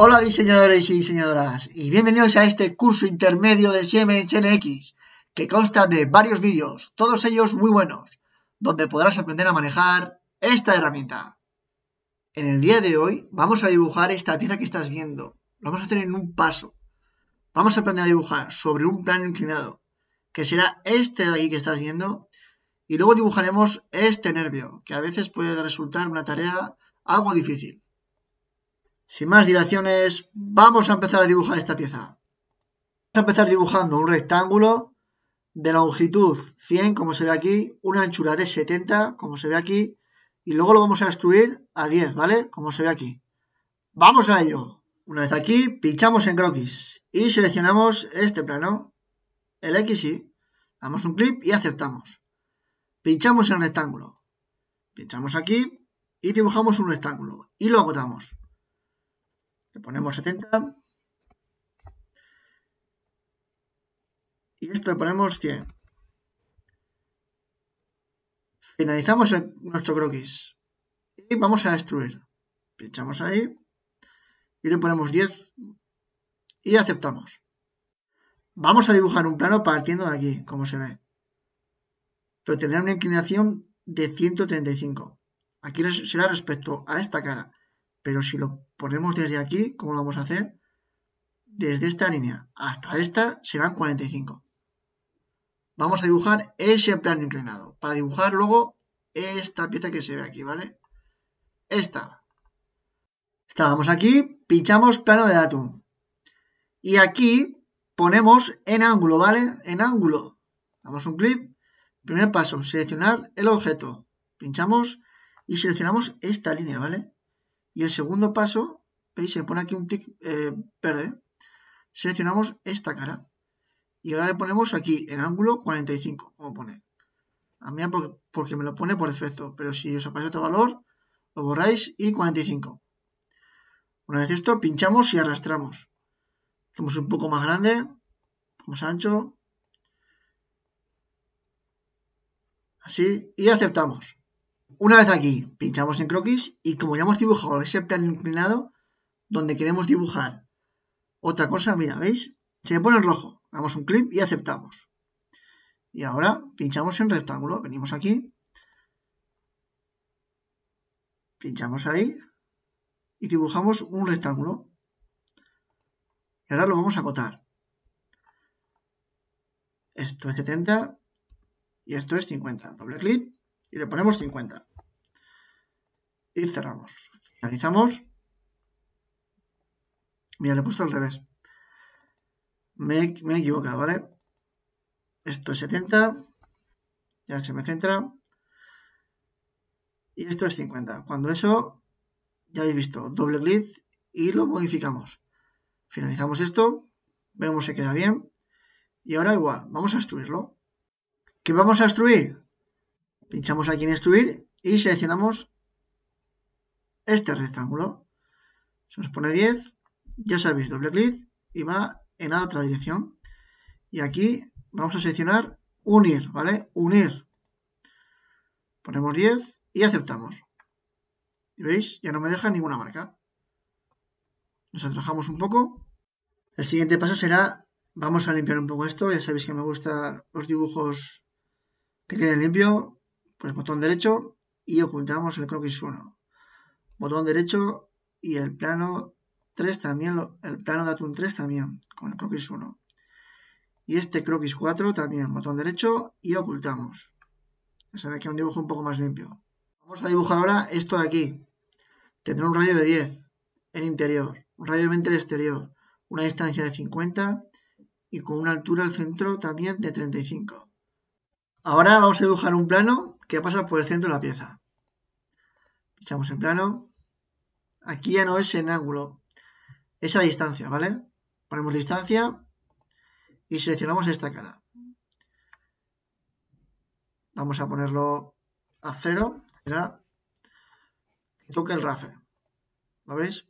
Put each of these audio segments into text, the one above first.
Hola diseñadores y diseñadoras y bienvenidos a este curso intermedio de Siemens que consta de varios vídeos, todos ellos muy buenos, donde podrás aprender a manejar esta herramienta. En el día de hoy vamos a dibujar esta pieza que estás viendo, lo vamos a hacer en un paso. Vamos a aprender a dibujar sobre un plano inclinado, que será este de aquí que estás viendo, y luego dibujaremos este nervio, que a veces puede resultar una tarea algo difícil. Sin más dilaciones, vamos a empezar a dibujar esta pieza. Vamos a empezar dibujando un rectángulo de longitud 100, como se ve aquí, una anchura de 70, como se ve aquí, y luego lo vamos a destruir a 10, ¿vale? Como se ve aquí. ¡Vamos a ello! Una vez aquí, pinchamos en croquis y seleccionamos este plano, el X y damos un clip y aceptamos. Pinchamos en rectángulo, pinchamos aquí y dibujamos un rectángulo y lo agotamos. Le ponemos 70. Y esto le ponemos 100. Finalizamos nuestro croquis. Y vamos a destruir. Pinchamos ahí. Y le ponemos 10. Y aceptamos. Vamos a dibujar un plano partiendo de aquí, como se ve. Pero tendrá una inclinación de 135. Aquí será respecto a esta cara. Pero si lo ponemos desde aquí, ¿cómo lo vamos a hacer? Desde esta línea hasta esta serán 45. Vamos a dibujar ese plano inclinado. Para dibujar luego esta pieza que se ve aquí, ¿vale? Esta. Estábamos aquí, pinchamos plano de datum. Y aquí ponemos en ángulo, ¿vale? En ángulo. Damos un clic. Primer paso, seleccionar el objeto. Pinchamos y seleccionamos esta línea, ¿vale? Y el segundo paso, veis, se pone aquí un tick eh, verde. Seleccionamos esta cara. Y ahora le ponemos aquí en ángulo 45, como pone. Ah, A mí porque me lo pone por defecto, pero si os aparece otro valor, lo borráis y 45. Una vez esto, pinchamos y arrastramos. Hacemos un poco más grande, más ancho. Así, y aceptamos. Una vez aquí, pinchamos en croquis y como ya hemos dibujado ese plano inclinado donde queremos dibujar otra cosa, mira, ¿veis? Se pone en rojo. Damos un clic y aceptamos. Y ahora pinchamos en rectángulo, venimos aquí, pinchamos ahí y dibujamos un rectángulo. Y ahora lo vamos a acotar. Esto es 70 y esto es 50. Doble clic y le ponemos 50. Y cerramos. Finalizamos. Mira, le he puesto al revés. Me he, equivocado, ¿vale? Esto es 70. Ya se me centra. Y esto es 50. Cuando eso, ya habéis visto, doble clic y lo modificamos. Finalizamos esto. Vemos si queda bien. Y ahora igual, vamos a destruirlo ¿Qué vamos a instruir? Pinchamos aquí en instruir y seleccionamos este rectángulo. Se nos pone 10, ya sabéis, doble clic y va en la otra dirección. Y aquí vamos a seleccionar unir, ¿vale? Unir. Ponemos 10 y aceptamos. Y veis, ya no me deja ninguna marca. Nos atrajamos un poco. El siguiente paso será, vamos a limpiar un poco esto. Ya sabéis que me gustan los dibujos que queden limpios pues botón derecho y ocultamos el croquis 1. Botón derecho y el plano 3 también, el plano de atún 3 también, con el croquis 1. Y este croquis 4 también, botón derecho y ocultamos. Ya sabéis que es un dibujo un poco más limpio. Vamos a dibujar ahora esto de aquí. Tendrá un radio de 10 en interior, un radio de 20 en exterior, una distancia de 50 y con una altura al centro también de 35. Ahora vamos a dibujar un plano que pasa por el centro de la pieza. Pinchamos en plano. Aquí ya no es en ángulo, es a distancia, ¿vale? Ponemos distancia y seleccionamos esta cara. Vamos a ponerlo a cero, Y toca el rafe. ¿Lo veis?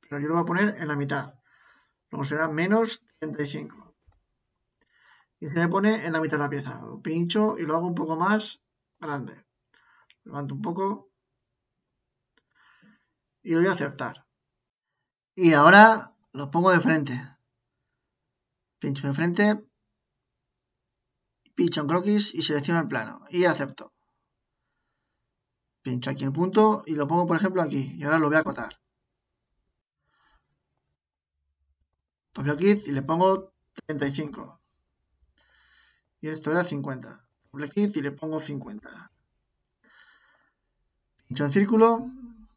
Pero yo lo voy a poner en la mitad. Luego será menos 35. Y se me pone en la mitad de la pieza. Lo pincho y lo hago un poco más grande. Levanto un poco. Y voy a aceptar. Y ahora lo pongo de frente. Pincho de frente. Pincho en croquis y selecciono el plano. Y acepto. Pincho aquí el punto y lo pongo, por ejemplo, aquí. Y ahora lo voy a acotar. topio aquí y le pongo 35. Y esto era 50 doble kit y le pongo 50. Pincho en círculo,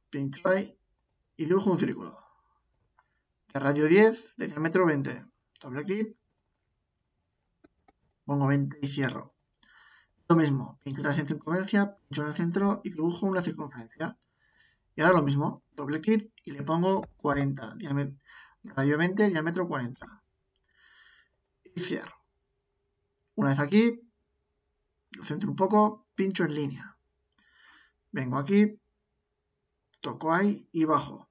pincho ahí y dibujo un círculo. De radio 10, de diámetro 20. Doble clic, pongo 20 y cierro. Lo mismo, pincho la circunferencia, pincho en el centro y dibujo una circunferencia. Y ahora lo mismo, doble kit y le pongo 40, radio 20, diámetro 40. Y cierro. Una vez aquí, lo centro un poco, pincho en línea. Vengo aquí, toco ahí y bajo.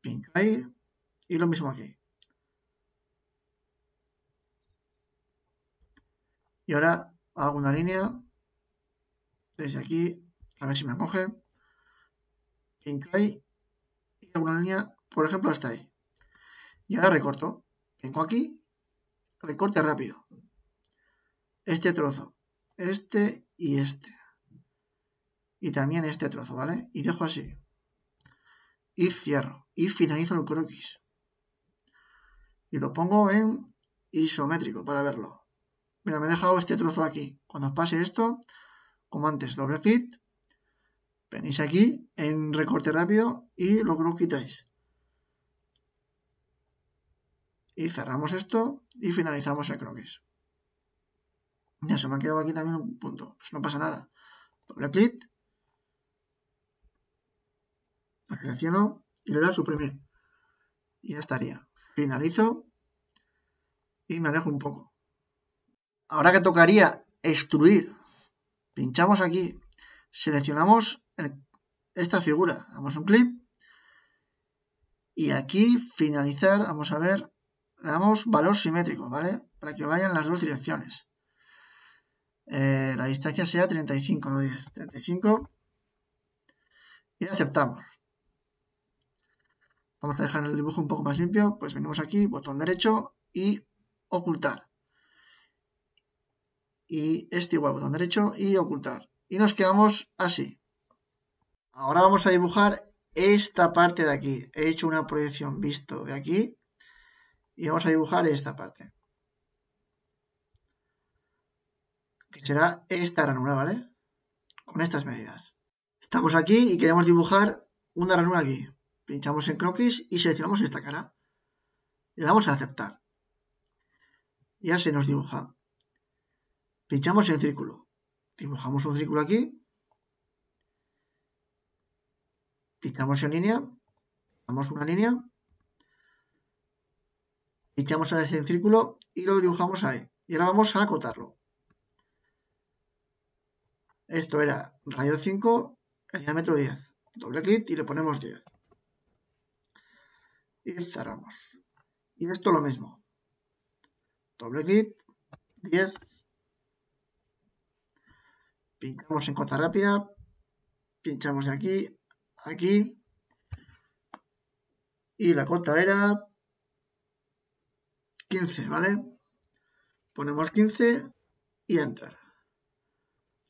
Pincho ahí y lo mismo aquí. Y ahora hago una línea desde aquí, a ver si me coge. Pincho ahí y hago una línea, por ejemplo, hasta ahí. Y ahora recorto. Vengo aquí, recorte rápido este trozo, este y este. Y también este trozo, ¿vale? Y dejo así. Y cierro. Y finalizo el croquis. Y lo pongo en isométrico para verlo. Mira, me he dejado este trozo aquí. Cuando os pase esto, como antes, doble clic. Venís aquí en recorte rápido y lo quitáis. Y cerramos esto y finalizamos el croquis. Ya se me ha quedado aquí también un punto. Pues no pasa nada. Doble clic. La selecciono y le doy a suprimir. Y ya estaría. Finalizo y me alejo un poco. Ahora que tocaría extruir, pinchamos aquí, seleccionamos esta figura, damos un clic y aquí finalizar, vamos a ver, le damos valor simétrico, ¿vale? Para que vayan las dos direcciones. Eh, la distancia sea 35, no 10, 35 y aceptamos. Vamos a dejar el dibujo un poco más limpio, pues venimos aquí, botón derecho y ocultar. Y este igual, botón derecho y ocultar. Y nos quedamos así. Ahora vamos a dibujar esta parte de aquí. He hecho una proyección visto de aquí y vamos a dibujar esta parte. que será esta ranura, ¿vale? Con estas medidas. Estamos aquí y queremos dibujar una ranura aquí. Pinchamos en croquis y seleccionamos esta cara. Le damos a aceptar. Ya se nos dibuja. Pinchamos en círculo. Dibujamos un círculo aquí. Pinchamos en línea. Damos una línea. Pinchamos en círculo y lo dibujamos ahí. Y ahora vamos a acotarlo. Esto era radio 5, el diámetro 10. Doble clic y le ponemos 10. Y cerramos. Y esto lo mismo. Doble clic, 10. Pinchamos en cota rápida. Pinchamos de aquí, aquí. Y la cota era 15, ¿vale? Ponemos 15 y Enter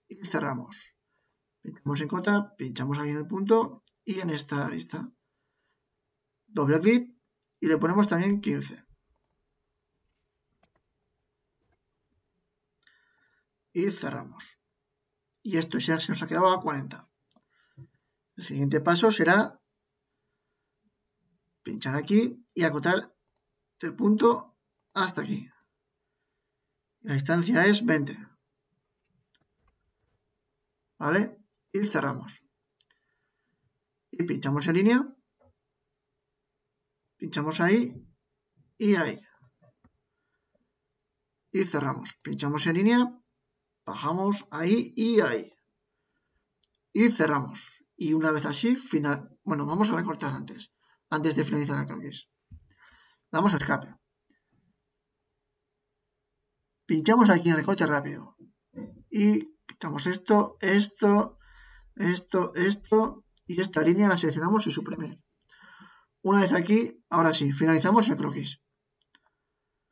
y cerramos. Pinchamos en cota, pinchamos aquí en el punto y en esta lista. Doble clic y le ponemos también 15. Y cerramos. Y esto ya se nos ha quedado a 40. El siguiente paso será pinchar aquí y acotar el punto hasta aquí. La distancia es 20. ¿vale? Y cerramos. Y pinchamos en línea. Pinchamos ahí y ahí. Y cerramos. Pinchamos en línea, bajamos ahí y ahí. Y cerramos. Y una vez así, final... Bueno, vamos a recortar antes. Antes de finalizar la croquis. Damos a escape. Pinchamos aquí en recorte rápido. Y quitamos esto, esto, esto, esto y esta línea la seleccionamos y suprimimos. Una vez aquí, ahora sí, finalizamos el croquis.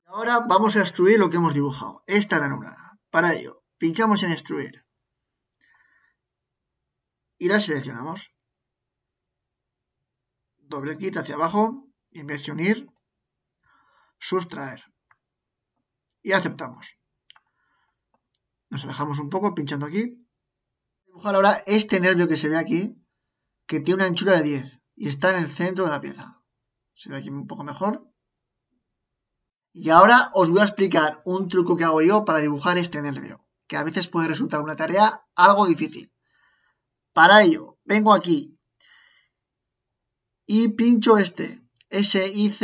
Ahora vamos a extruir lo que hemos dibujado, esta nublada. Para ello, pinchamos en extruir y la seleccionamos. Doble clic hacia abajo, unir, sustraer y aceptamos. Nos alejamos un poco pinchando aquí. Dibujar ahora este nervio que se ve aquí, que tiene una anchura de 10 y está en el centro de la pieza. Se ve aquí un poco mejor. Y ahora os voy a explicar un truco que hago yo para dibujar este nervio, que a veces puede resultar una tarea algo difícil. Para ello, vengo aquí y pincho este, SICC,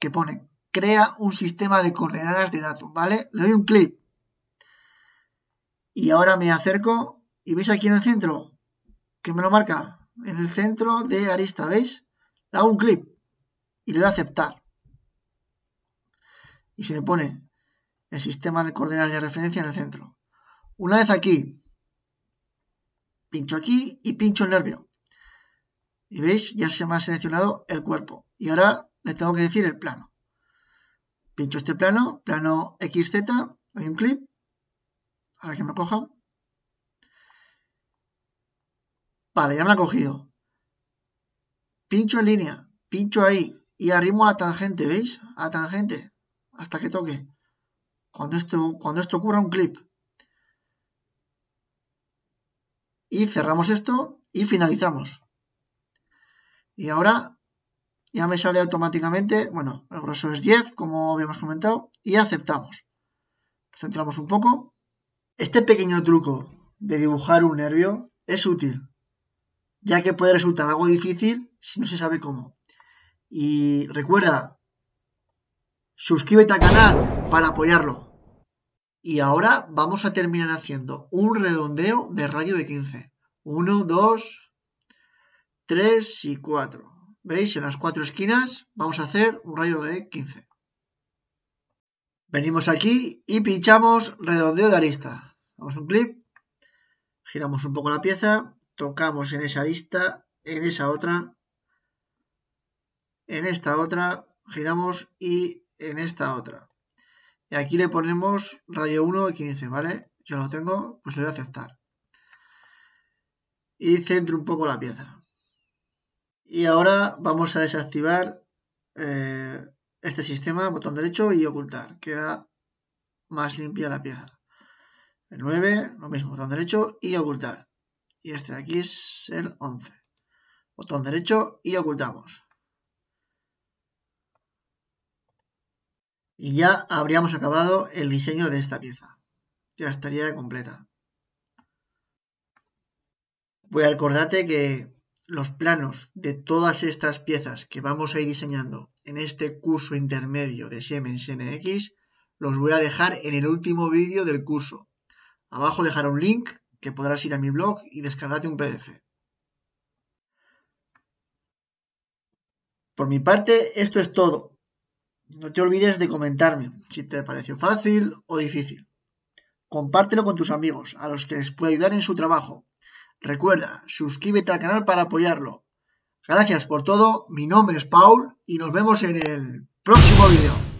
que pone crea un sistema de coordenadas de datos, ¿vale? Le doy un clic. Y ahora me acerco y veis aquí en el centro, que me lo marca, en el centro de arista, ¿veis? Le hago un clic y le doy a aceptar. Y se me pone el sistema de coordenadas de referencia en el centro. Una vez aquí, pincho aquí y pincho el nervio. Y veis, ya se me ha seleccionado el cuerpo. Y ahora le tengo que decir el plano. Pincho este plano, plano XZ, hay un clip, ahora que me coja. Vale, ya me ha cogido. Pincho en línea, pincho ahí y arrimo a la tangente, ¿veis? A tangente, hasta que toque. Cuando esto, cuando esto ocurra, un clip. Y cerramos esto y finalizamos. Y ahora ya me sale automáticamente, bueno, el grosor es 10, como habíamos comentado, y aceptamos. Centramos un poco. Este pequeño truco de dibujar un nervio es útil, ya que puede resultar algo difícil si no se sabe cómo. Y recuerda, suscríbete al canal para apoyarlo. Y ahora vamos a terminar haciendo un redondeo de radio de 15. 1, 2, 3 y 4. ¿Veis? En las cuatro esquinas vamos a hacer un radio de 15. Venimos aquí y pinchamos redondeo de arista. Damos un clip, giramos un poco la pieza, tocamos en esa arista, en esa otra, en esta otra, giramos y en esta otra. Y aquí le ponemos radio 1 y 15, ¿vale? Yo lo tengo, pues le doy a aceptar. Y centro un poco la pieza. Y ahora vamos a desactivar eh, este sistema, botón derecho y ocultar. Queda más limpia la pieza. El 9, lo mismo, botón derecho y ocultar. Y este de aquí es el 11. Botón derecho y ocultamos. Y ya habríamos acabado el diseño de esta pieza. Ya estaría completa. Voy a recordarte que los planos de todas estas piezas que vamos a ir diseñando en este curso intermedio de Siemens NX los voy a dejar en el último vídeo del curso. Abajo dejaré un link que podrás ir a mi blog y descargarte un PDF. Por mi parte, esto es todo. No te olvides de comentarme si te pareció fácil o difícil. Compártelo con tus amigos, a los que les puede ayudar en su trabajo Recuerda, suscríbete al canal para apoyarlo. Gracias por todo, mi nombre es Paul y nos vemos en el próximo video.